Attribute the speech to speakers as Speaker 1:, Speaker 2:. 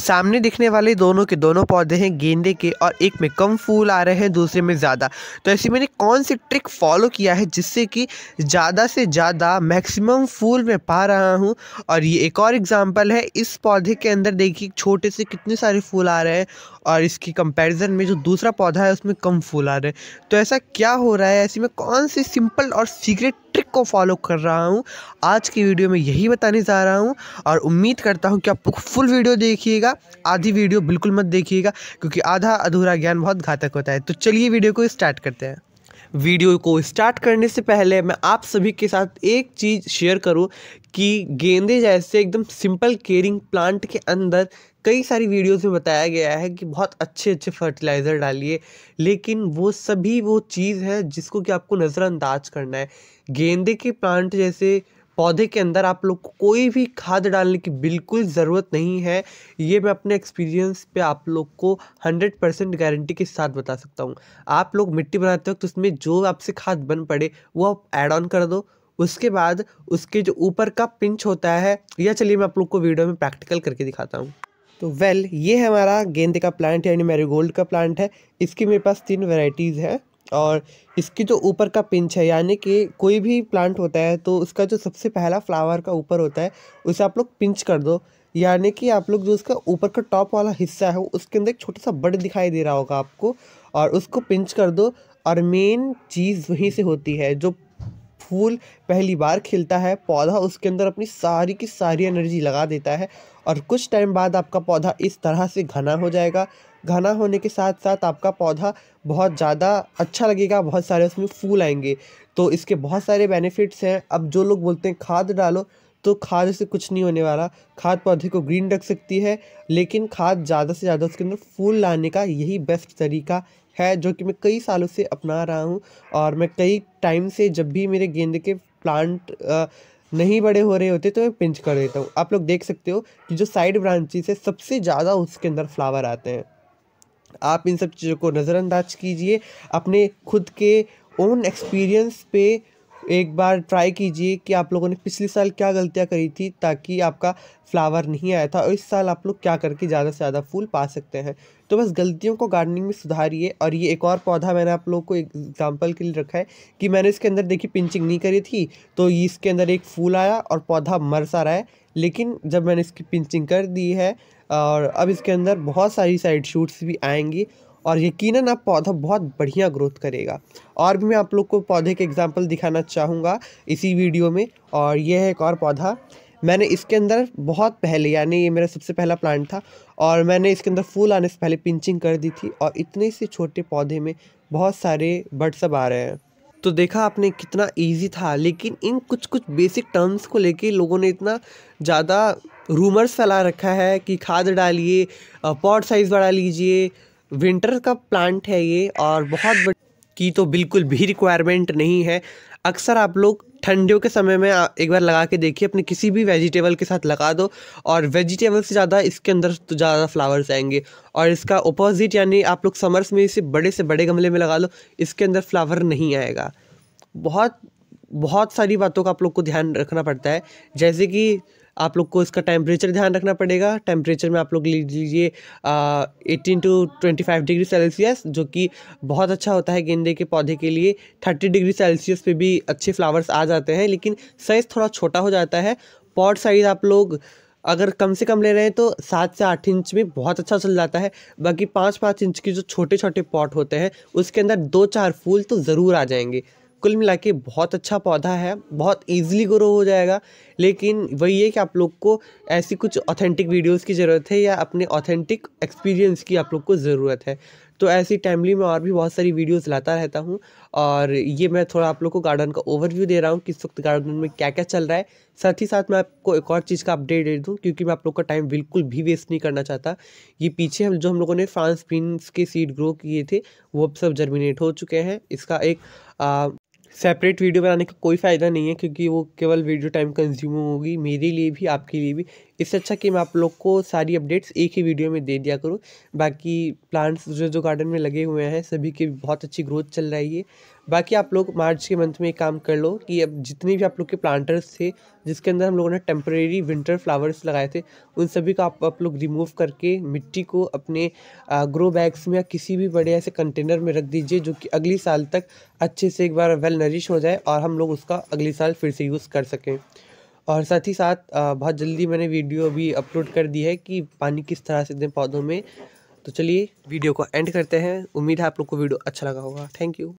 Speaker 1: सामने दिखने वाले दोनों के दोनों पौधे हैं गेंदे के और एक में कम फूल आ रहे हैं दूसरे में ज़्यादा तो ऐसे मैंने कौन सी ट्रिक फॉलो किया है जिससे कि ज़्यादा से ज़्यादा मैक्सिमम फूल मैं पा रहा हूँ और ये एक और एग्ज़ाम्पल है इस पौधे के अंदर देखिए छोटे से कितने सारे फूल आ रहे हैं और इसकी कंपेरिज़न में जो दूसरा पौधा है उसमें कम फूल आ रहे हैं तो ऐसा क्या हो रहा है ऐसे में कौन सी सिंपल और सीक्रेट ट्रिक को फॉलो कर रहा हूँ आज की वीडियो में यही बताने जा रहा हूँ और उम्मीद करता हूँ कि आप फुल वीडियो देखिएगा आधी वीडियो बिल्कुल मत देखिएगा क्योंकि आधा अधूरा ज्ञान बहुत घातक होता है तो चलिए वीडियो को स्टार्ट करते हैं वीडियो को स्टार्ट करने से पहले मैं आप सभी के साथ एक चीज़ शेयर करूं कि गेंदे जैसे एकदम सिंपल केयरिंग प्लांट के अंदर कई सारी वीडियोस में बताया गया है कि बहुत अच्छे अच्छे फर्टिलाइज़र डालिए लेकिन वो सभी वो चीज़ है जिसको कि आपको नज़रअंदाज करना है गेंदे के प्लांट जैसे पौधे के अंदर आप लोग को कोई भी खाद डालने की बिल्कुल ज़रूरत नहीं है ये मैं अपने एक्सपीरियंस पे आप लोग को हंड्रेड परसेंट गारंटी के साथ बता सकता हूँ आप लोग मिट्टी बनाते वक्त तो उसमें जो आपसे खाद बन पड़े वो आप ऐड ऑन कर दो उसके बाद उसके जो ऊपर का पिंच होता है या चलिए मैं आप लोग को वीडियो में प्रैक्टिकल करके दिखाता हूँ तो वेल ये हमारा गेंदे का प्लांट यानी मेरी का प्लांट है इसकी मेरे पास तीन वेराइटीज़ हैं और इसकी जो ऊपर का पिंच है यानी कि कोई भी प्लांट होता है तो उसका जो सबसे पहला फ्लावर का ऊपर होता है उसे आप लोग पिंच कर दो यानी कि आप लोग जो उसका ऊपर का टॉप वाला हिस्सा है उसके अंदर एक छोटा सा बड दिखाई दे रहा होगा आपको और उसको पिंच कर दो और मेन चीज़ वहीं से होती है जो फूल पहली बार खिलता है पौधा उसके अंदर अपनी सारी की सारी एनर्जी लगा देता है और कुछ टाइम बाद आपका पौधा इस तरह से घना हो जाएगा घना होने के साथ साथ आपका पौधा बहुत ज़्यादा अच्छा लगेगा बहुत सारे उसमें फूल आएंगे तो इसके बहुत सारे बेनिफिट्स हैं अब जो लोग बोलते हैं खाद डालो तो खाद से कुछ नहीं होने वाला खाद पौधे को ग्रीन रख सकती है लेकिन खाद ज़्यादा से ज़्यादा उसके अंदर फूल लाने का यही बेस्ट तरीका है जो कि मैं कई सालों से अपना रहा हूँ और मैं कई टाइम से जब भी मेरे गेंदे के प्लांट आ, नहीं बड़े हो रहे होते तो मैं पिंच कर देता हूँ आप लोग देख सकते हो कि जो साइड ब्रांचेस है सबसे ज़्यादा उसके अंदर फ्लावर आते हैं आप इन सब चीज़ों को नज़रअंदाज कीजिए अपने खुद के ओन एक्सपीरियंस पे एक बार ट्राई कीजिए कि आप लोगों ने पिछले साल क्या गलतियाँ करी थी ताकि आपका फ्लावर नहीं आया था और इस साल आप लोग क्या करके ज़्यादा से ज़्यादा फूल पा सकते हैं तो बस गलतियों को गार्डनिंग में सुधारिए और ये एक और पौधा मैंने आप लोगों को एग्जाम्पल के लिए रखा है कि मैंने इसके अंदर देखी पिंचिंग नहीं करी थी तो इसके अंदर एक फूल आया और पौधा मर सा रहा है लेकिन जब मैंने इसकी पिंचिंग कर दी है और अब इसके अंदर बहुत सारी साइड शूट्स भी आएंगी और यकीन आप पौधा बहुत बढ़िया ग्रोथ करेगा और भी मैं आप लोग को पौधे के एग्जाम्पल दिखाना चाहूँगा इसी वीडियो में और यह है एक और पौधा मैंने इसके अंदर बहुत पहले यानी ये मेरा सबसे पहला प्लांट था और मैंने इसके अंदर फूल आने से पहले पिंचिंग कर दी थी और इतने से छोटे पौधे में बहुत सारे बर्ड सब आ रहे हैं तो देखा आपने कितना इजी था लेकिन इन कुछ कुछ बेसिक टर्म्स को लेके लोगों ने इतना ज़्यादा रूमर्स फैला रखा है कि खाद डालिए पॉट साइज़ बढ़ा लीजिए विंटर का प्लांट है ये और बहुत की तो बिल्कुल भी रिक्वायरमेंट नहीं है अक्सर आप लोग ठंडियों के समय में एक बार लगा के देखिए अपने किसी भी वेजिटेबल के साथ लगा दो और वेजिटेबल से ज़्यादा इसके अंदर तो ज़्यादा फ्लावर्स आएंगे और इसका ओपोज़िट यानी आप लोग समर्स में इसे बड़े से बड़े गमले में लगा लो इसके अंदर फ्लावर नहीं आएगा बहुत बहुत सारी बातों का आप लोग को ध्यान रखना पड़ता है जैसे कि आप लोग को इसका टेम्परेचर ध्यान रखना पड़ेगा टेम्परेचर में आप लोग ले लीजिए eighteen to twenty five degree Celsius जो कि बहुत अच्छा होता है गेंदे के पौधे के लिए थर्टी डिग्री सेल्सियस पे भी अच्छे फ्लावर्स आ जाते हैं लेकिन साइज़ थोड़ा छोटा हो जाता है पॉट साइज़ आप लोग अगर कम से कम ले रहे हैं तो सात से आठ इंच में बहुत अच्छा चल जाता है बाकी पाँच पाँच इंच के जो छोटे छोटे पॉट होते हैं उसके अंदर दो चार फूल तो ज़रूर आ जाएंगे कुल मिला के बहुत अच्छा पौधा है बहुत ईजिली ग्रो हो जाएगा लेकिन वही है कि आप लोग को ऐसी कुछ ऑथेंटिक वीडियोस की ज़रूरत है या अपने ऑथेंटिक एक्सपीरियंस की आप लोग को ज़रूरत है तो ऐसी टाइमली मैं और भी बहुत सारी वीडियोस लाता रहता हूँ और ये मैं थोड़ा आप लोग को गार्डन का ओवरव्यू दे रहा हूँ किस वक्त गार्डन में क्या क्या चल रहा है साथ ही साथ मैं आपको एक और चीज़ का अपडेट दे दूँ क्योंकि मैं आप लोग का टाइम बिल्कुल भी वेस्ट नहीं करना चाहता ये पीछे हम जो हम लोगों ने फ्रांस बीन्स के सीड ग्रो किए थे वो अब सब जर्मिनेट हो चुके हैं इसका एक आ, सेपरेट वीडियो बनाने का कोई फ़ायदा नहीं है क्योंकि वो केवल वीडियो टाइम कंज्यूम होगी मेरे लिए भी आपके लिए भी इससे अच्छा कि मैं आप लोग को सारी अपडेट्स एक ही वीडियो में दे दिया करूँ बाकी प्लांट्स जो जो गार्डन में लगे हुए हैं सभी की बहुत अच्छी ग्रोथ चल रही है बाकी आप लोग मार्च के मंथ में एक काम कर लो कि अब जितने भी आप लोग के प्लांटर्स थे जिसके अंदर हम लोगों ने टेम्परेरी विंटर फ्लावर्स लगाए थे उन सभी को आप आप लोग रिमूव करके मिट्टी को अपने ग्रो बैग्स में या किसी भी बड़े ऐसे कंटेनर में रख दीजिए जो कि अगले साल तक अच्छे से एक बार वेल नरिश हो जाए और हम लोग उसका अगले साल फिर से यूज़ कर सकें और साथ ही साथ बहुत जल्दी मैंने वीडियो भी अपलोड कर दी है कि पानी किस तरह से दें पौधों में तो चलिए वीडियो को एंड करते हैं उम्मीद है आप लोग को वीडियो अच्छा लगा होगा थैंक यू